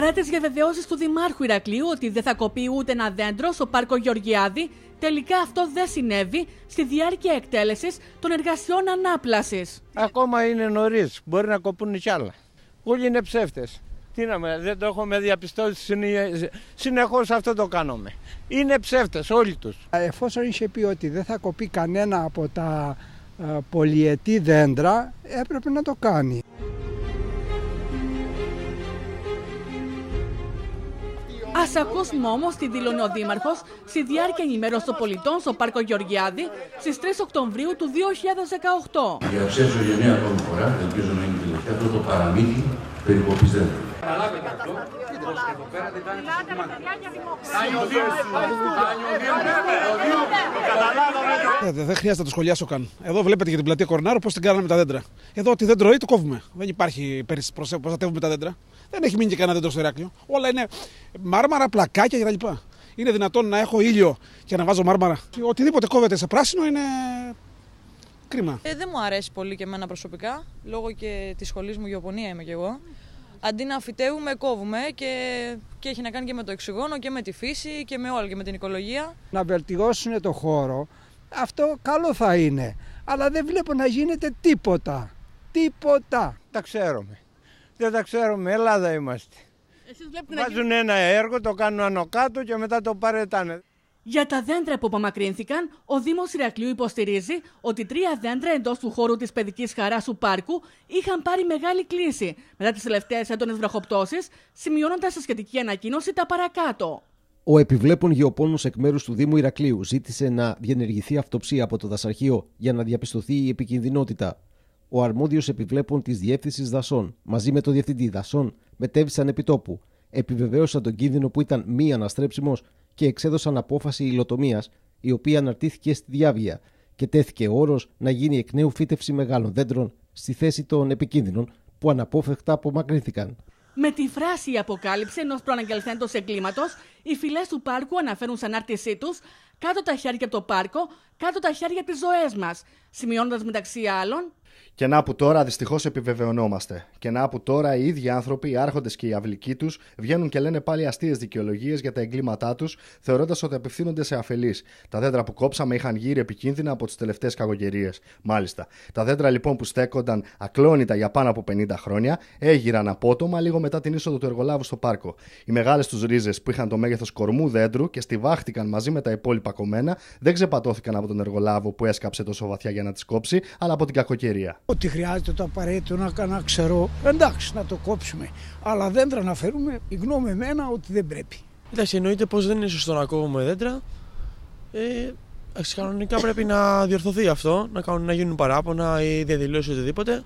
παρά τι διαβεβαιώσει του Δημάρχου Ηρακλείου ότι δεν θα κοπεί ούτε ένα δέντρο στο πάρκο Γεωργιάδη, τελικά αυτό δεν συνέβη στη διάρκεια εκτέλεσης των εργασιών ανάπλασης. Ακόμα είναι νωρίς, μπορεί να κοπούν κι άλλα. Όλοι είναι ψεύτες. Τι να με, δεν το έχουμε διαπιστώσει, συνεχώς αυτό το κάνουμε. Είναι ψεύτες όλοι τους. Εφόσον είχε πει ότι δεν θα κοπεί κανένα από τα πολιετή δέντρα, έπρεπε να το κάνει. Α ακούσουμε όμω τη δήλωνε ο Δήμαρχος στη διάρκεια ενημέρωσης των πολιτών στο Πάρκο Γεωργιάδη στις 3 Οκτωβρίου του 2018. Για ψέψη για μια ακόμη φορά, ελπίζω να είναι τελευταία, αυτό το παραμύθι περικοπής δεν χρειάζεται να το σχολιάσω καν. Εδώ βλέπετε για την πλατεία Κορνάρου πώς την κάναμε τα δέντρα. Εδώ ότι δεν ή το κόβουμε. Δεν υπάρχει πέρυσι προστατεύουμε τα δέντρα. Δεν έχει μείνει και κανένα δέντρο στο Ηράκλειο. Όλα είναι μάρμαρα, πλακάκια κτλ. Είναι δυνατόν να έχω ήλιο και να βάζω μάρμαρα. Οτιδήποτε κόβεται σε πράσινο είναι κρίμα. Ε, δεν μου αρέσει πολύ και εμένα προσωπικά. Λόγω και της σχολής μου γεωπονία είμαι κι εγώ αντί να φυτεύουμε κόβουμε και, και έχει να κάνει και με το εξυγόνο και με τη φύση και με όλα και με την οικολογία. Να βελτιώσουν το χώρο, αυτό καλό θα είναι. Αλλά δεν βλέπω να γίνεται τίποτα. Τίποτα. Τα ξέρουμε. Δεν τα ξέρουμε. Ελλάδα είμαστε. Εσείς Βάζουν ένα έργο, το κάνουν ανωκάτω κάτω και μετά το παρετάνε. Για τα δέντρα που απομακρύνθηκαν, ο Δήμος Ηρακλείου υποστηρίζει ότι τρία δέντρα εντός του χώρου της παιδικής χαράς του πάρκου είχαν πάρει μεγάλη κλίση μετά τις τελευταίες έντονες βροχοπτώσεις, σημειώνοντας σε σχετική ανακοίνωση τα παρακάτω. Ο επιβλέπων γεωπόνου εκ μέρους του Δήμου Ηρακλείου ζήτησε να διενεργηθεί αυτοψία από το δασαρχείο για να διαπιστωθεί η επικινδυνότητα. Ο αρμόδιος επιβλέπων της Διεύθυνσης Δασών μαζί με τον Διευθυντή Δασών μετέβησαν επιτόπου. Επιβεβαίωσαν τον κίνδυνο που ήταν μη αναστρέψιμος και εξέδωσαν απόφαση υλοτομίας, η οποία αναρτήθηκε στη διάβια και τέθηκε όρος να γίνει εκ νέου φύτευση μεγάλων δέντρων στη θέση των επικίνδυνων που αναπόφευκτα απομακρύνθηκαν. Με τη φράση η αποκάλυψη ενός προαναγγελθέντος εγκλήματος, οι φυλές του πάρκου αναφέρουν σαν άρτησή τους κάτω τα χέρια από το πάρκο, κάτω τα χέρια τις ζωές μας, σημειώνοντας μεταξύ άλλων και να που τώρα δυστυχώς επιβεβαιωνόμαστε. Και να που τώρα οι ίδιοι άνθρωποι, οι άρχοντες και οι αυλικοί τους, βγαίνουν και λένε πάλι αστείες δικαιολογίες για τα εγκλήματά τους, θεωρώντας ότι απευθύνονται σε αφελείς. Τα δέντρα που κόψαμε είχαν γύρει επικίνδυνα από τις τελευταίες κακογερίε. Μάλιστα. Τα δέντρα λοιπόν που στέκονταν ακλόνητα για πάνω από 50 χρόνια έγειραν απότομα λίγο μετά την είσοδο του εργολάβου στο πάρκο. Οι μεγάλες τους ρίζες που είχαν το μέγεθος κορμού δέντρου και στηβάχτηκαν μαζί με τα υπόλοιπα κομμένα δεν ξεπατώθηκαν από τον εργολάβο που έσκαψε τόσο βαθιά για να τις κόψει, αλλά από την κακοκαιρία. Ό,τι χρειάζεται το απαραίτητο να, να ξέρω, εντάξει να το κόψουμε. Αλλά δέντρα να φέρουμε, η γνώμη εμένα ότι δεν πρέπει. Εντάξει, εννοείται πως δεν είναι σωστό να κόβουμε δέντρα. Ε, Κανονικά πρέπει να διορθωθεί αυτό, να, κάνουν, να γίνουν παράπονα ή διαδηλώσει οτιδήποτε.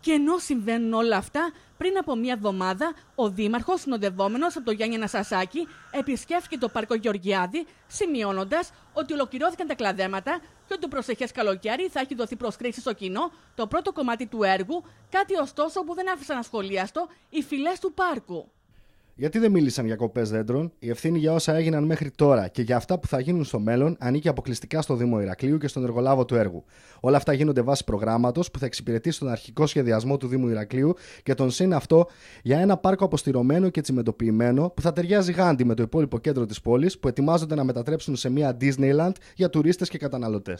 Και ενώ συμβαίνουν όλα αυτά, πριν από μία εβδομάδα, ο Δήμαρχος, συνοδευόμενος από τον Γιάννη Ανασασάκη, επισκέφθηκε το πάρκο Γεωργιάδη, σημειώνοντας ότι ολοκληρώθηκαν τα κλαδέματα και ότι το προσεχές καλοκαίρι θα έχει δοθεί προσκρίση στο κοινό το πρώτο κομμάτι του έργου, κάτι ωστόσο που δεν άφησαν ασχολίαστο οι φυλές του πάρκου. Γιατί δεν μίλησαν για κοπές δέντρων, η ευθύνη για όσα έγιναν μέχρι τώρα και για αυτά που θα γίνουν στο μέλλον ανήκει αποκλειστικά στο Δήμο Ηρακλείου και στον εργολάβο του έργου. Όλα αυτά γίνονται βάσει προγράμματος που θα εξυπηρετεί στον αρχικό σχεδιασμό του Δήμου Ηρακλείου και τον συν αυτό για ένα πάρκο αποστηρωμένο και τσιμεντοποιημένο που θα ταιριάζει γάντι με το υπόλοιπο κέντρο της πόλης που ετοιμάζονται να μετατρέψουν σε μια Disneyland για τουρίστες και καταναλωτές.